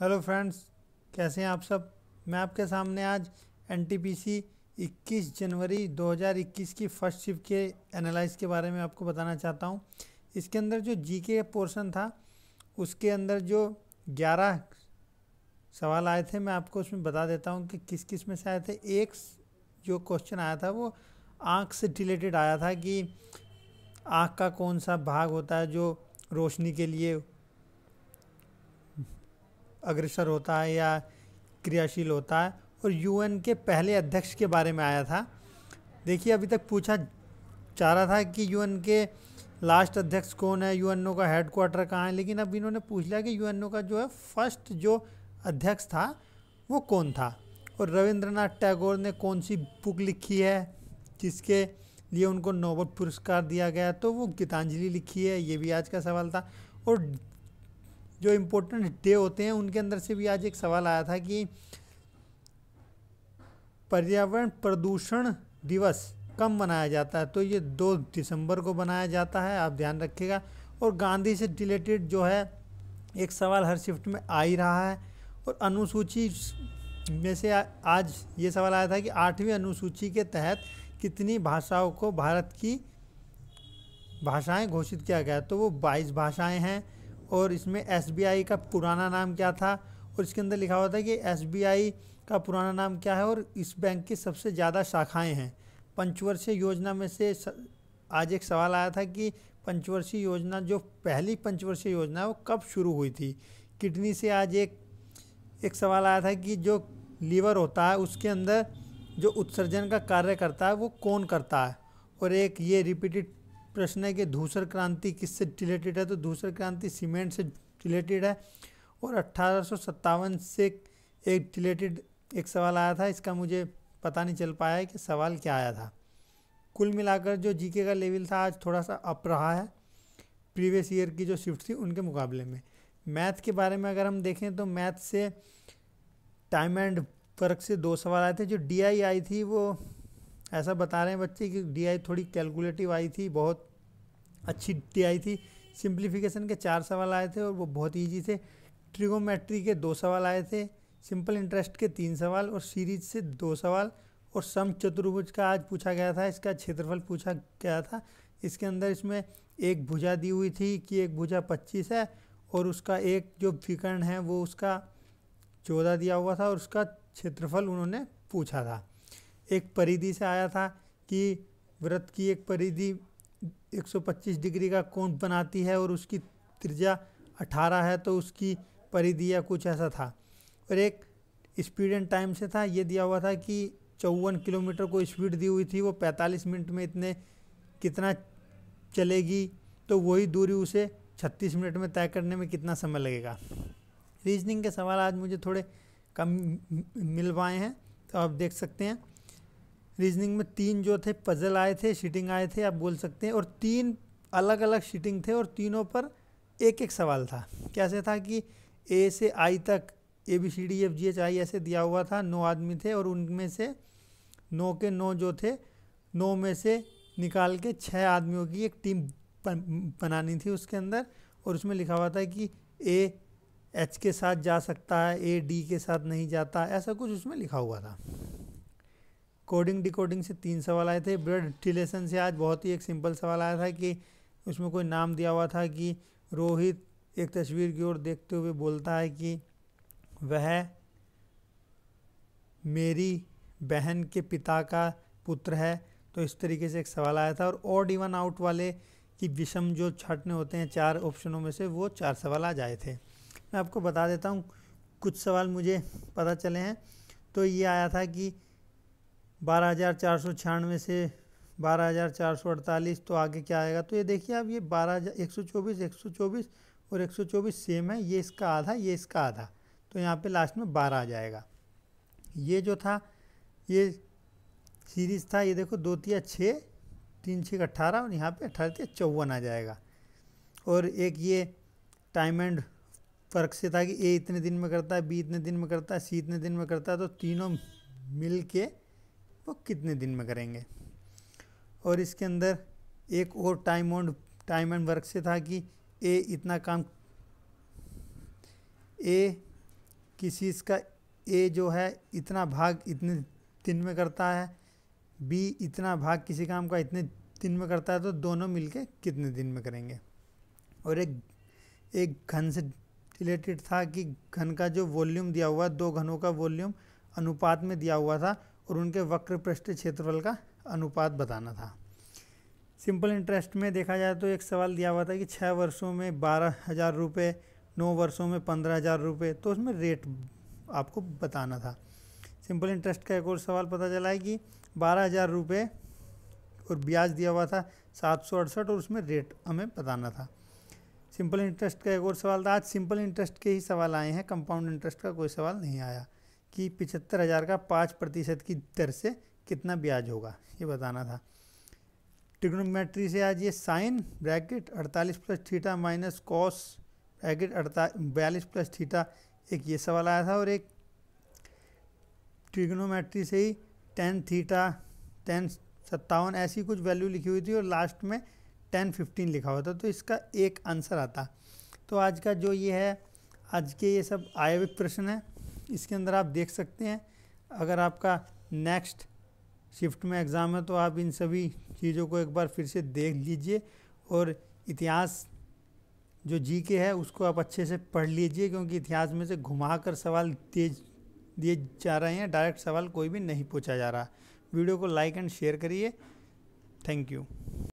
hello friends कैसे हैं आप सब मैं आपके सामने आज एन 21 जनवरी 2021 की फर्स्ट शिफ्ट के एनालाइज के बारे में आपको बताना चाहता हूं इसके अंदर जो जीके पोर्शन था उसके अंदर जो 11 सवाल आए थे मैं आपको उसमें बता देता हूं कि किस किस में से आए थे एक जो क्वेश्चन आया था वो आँख से रिलेटेड आया था कि आँख का कौन सा भाग होता है जो रोशनी के लिए अग्रसर होता है या क्रियाशील होता है और यूएन के पहले अध्यक्ष के बारे में आया था देखिए अभी तक पूछा जा रहा था कि यूएन के लास्ट अध्यक्ष कौन है यूएनओ का हेड क्वार्टर कहाँ है लेकिन अब इन्होंने पूछ लिया कि यूएनओ का जो है फर्स्ट जो अध्यक्ष था वो कौन था और रविंद्रनाथ टैगोर ने कौन सी बुक लिखी है जिसके लिए उनको नोबल पुरस्कार दिया गया तो वो गीतांजलि लिखी है ये भी आज का सवाल था और जो इम्पोर्टेंट डे होते हैं उनके अंदर से भी आज एक सवाल आया था कि पर्यावरण प्रदूषण दिवस कब मनाया जाता है तो ये दो दिसंबर को मनाया जाता है आप ध्यान रखिएगा और गांधी से रिलेटेड जो है एक सवाल हर शिफ्ट में आ ही रहा है और अनुसूची में से आज ये सवाल आया था कि आठवीं अनुसूची के तहत कितनी भाषाओं को भारत की भाषाएं घोषित किया गया तो वो 22 भाषाएं हैं और इसमें एस का पुराना नाम क्या था और इसके अंदर लिखा हुआ था कि एस का पुराना नाम क्या है और इस बैंक की सबसे ज़्यादा शाखाएं हैं पंचवर्षीय योजना में से आज एक सवाल आया था कि पंचवर्षीय योजना जो पहली पंचवर्षीय योजना है वो कब शुरू हुई थी किडनी से आज एक एक सवाल आया था कि जो लीवर होता है उसके अंदर जो उत्सर्जन का कार्य करता है वो कौन करता है और एक ये रिपीटेड प्रश्न है कि धूसर क्रांति किससे रिलेटेड है तो धूसर क्रांति सीमेंट से रिलेटेड है और अट्ठारह से एक रिलेटेड एक सवाल आया था इसका मुझे पता नहीं चल पाया है कि सवाल क्या आया था कुल मिलाकर जो जीके का लेवल था आज थोड़ा सा अप रहा है प्रीवियस ईयर की जो शिफ्ट थी उनके मुकाबले में मैथ के बारे में अगर हम देखें तो मैथ से टाइम एंड वर्क से दो सवाल आए थे जो डी आई आई थी वो ऐसा बता रहे हैं बच्चे कि डी थोड़ी कैलकुलेटिव आई थी बहुत अच्छी डी थी सिंप्लीफिकेशन के चार सवाल आए थे और वो बहुत ईजी थे ट्रिगोमेट्री के दो सवाल आए थे सिंपल इंटरेस्ट के तीन सवाल और सीरीज से दो सवाल और सम चतुर्भुज का आज पूछा गया था इसका क्षेत्रफल पूछा गया था इसके अंदर इसमें एक भुजा दी हुई थी कि एक भुजा पच्चीस है और उसका एक जो विकर्ण है वो उसका चौदह दिया हुआ था और उसका क्षेत्रफल उन्होंने पूछा था एक परिधि से आया था कि व्रत की एक परिधि 125 डिग्री का कोण बनाती है और उसकी त्रिज्या 18 है तो उसकी परिधि या कुछ ऐसा था और एक स्पीड एंड टाइम से था ये दिया हुआ था कि चौवन किलोमीटर को स्पीड दी हुई थी वो 45 मिनट में इतने कितना चलेगी तो वही दूरी उसे 36 मिनट में तय करने में कितना समय लगेगा रीजनिंग के सवाल आज मुझे थोड़े कम मिल पाए हैं तो आप देख सकते हैं रीजनिंग में तीन जो थे पजल आए थे शीटिंग आए थे आप बोल सकते हैं और तीन अलग अलग शीटिंग थे और तीनों पर एक एक सवाल था कैसे था कि ए से आई तक A B C D F G H I ऐसे दिया हुआ था नौ आदमी थे और उनमें से नौ के नौ जो थे नौ में से निकाल के छः आदमियों की एक टीम बनानी थी उसके अंदर और उसमें लिखा हुआ था कि ए एच के साथ जा सकता है ए डी के साथ नहीं जाता ऐसा कुछ उसमें लिखा हुआ था कोडिंग डिकोडिंग से तीन सवाल आए थे ब्लड रिलेशन से आज बहुत ही एक सिंपल सवाल आया था कि उसमें कोई नाम दिया हुआ था कि रोहित एक तस्वीर की ओर देखते हुए बोलता है कि वह मेरी बहन के पिता का पुत्र है तो इस तरीके से एक सवाल आया था और ऑड इवन आउट वाले की विषम जो छटने होते हैं चार ऑप्शनों में से वो चार सवाल आ जाए थे मैं आपको बता देता हूँ कुछ सवाल मुझे पता चले हैं तो ये आया था कि बारह हज़ार चार सौ छियानवे से बारह हज़ार चार सौ अड़तालीस तो आगे क्या आएगा तो ये देखिए अब ये बारह हज़ार एक सौ चौबीस एक सौ चौबीस और एक सौ चौबीस सेम है ये इसका आधा ये इसका आधा तो यहाँ पे लास्ट में बारह आ जाएगा ये जो था ये सीरीज़ था ये देखो दो तिया छः तीन छः अट्ठारह और यहाँ पे अट्ठारह तिया चौवन आ जाएगा और एक ये टाइम एंड फ़र्क से था कि ए इतने दिन में करता है बी इतने दिन में करता है सी इतने दिन में करता है तो तीनों मिल के वो कितने दिन में करेंगे और इसके अंदर एक और time on time and work से था कि ए इतना काम ए किसी इसका ए जो है इतना भाग इतने दिन में करता है बी इतना भाग किसी काम का इतने दिन में करता है तो दोनों मिलके कितने दिन में करेंगे और एक एक घन से रिलेटेड था कि घन का जो वॉल्यूम दिया हुआ दो घनों का वॉल्यूम अनुपात में दिया हुआ था और उनके वक्र पृष्ठ क्षेत्रफल का अनुपात बताना था सिंपल इंटरेस्ट में देखा जाए तो एक सवाल दिया हुआ था कि छः वर्षों में बारह हज़ार रुपये नौ वर्षों में पंद्रह हज़ार रुपये तो उसमें रेट आपको बताना था सिंपल इंटरेस्ट का एक और सवाल पता चला है कि बारह हज़ार रुपये और ब्याज दिया हुआ था सात सौ अड़सठ और उसमें रेट हमें बताना था सिंपल इंटरेस्ट का एक और सवाल था आज सिंपल इंटरेस्ट के ही सवाल आए हैं कंपाउंड इंटरेस्ट का कोई सवाल नहीं आया कि पिचहत्तर हज़ार का पाँच प्रतिशत की दर से कितना ब्याज होगा ये बताना था ट्रिग्नोमेट्री से आज ये साइन ब्रैकेट अड़तालीस plus theta minus cos bracket अड़ता बयालीस प्लस थीटा एक ये सवाल आया था और एक ट्रिग्नोमेट्री से ही टेन थीटा टेन सत्तावन ऐसी कुछ वैल्यू लिखी हुई थी और लास्ट में टेन फिफ्टीन लिखा हुआ था तो इसका एक आंसर आता तो आज का जो ये है आज के ये सब आय हुए प्रश्न हैं इसके अंदर आप देख सकते हैं अगर आपका नेक्स्ट शिफ्ट में एग्ज़ाम है तो आप इन सभी चीज़ों को एक बार फिर से देख लीजिए और इतिहास जो जी के है उसको आप अच्छे से पढ़ लीजिए क्योंकि इतिहास में से घुमा कर सवाल तेज दिए जा रहे हैं डायरेक्ट सवाल कोई भी नहीं पूछा जा रहा वीडियो को लाइक एंड शेयर करिए थैंक यू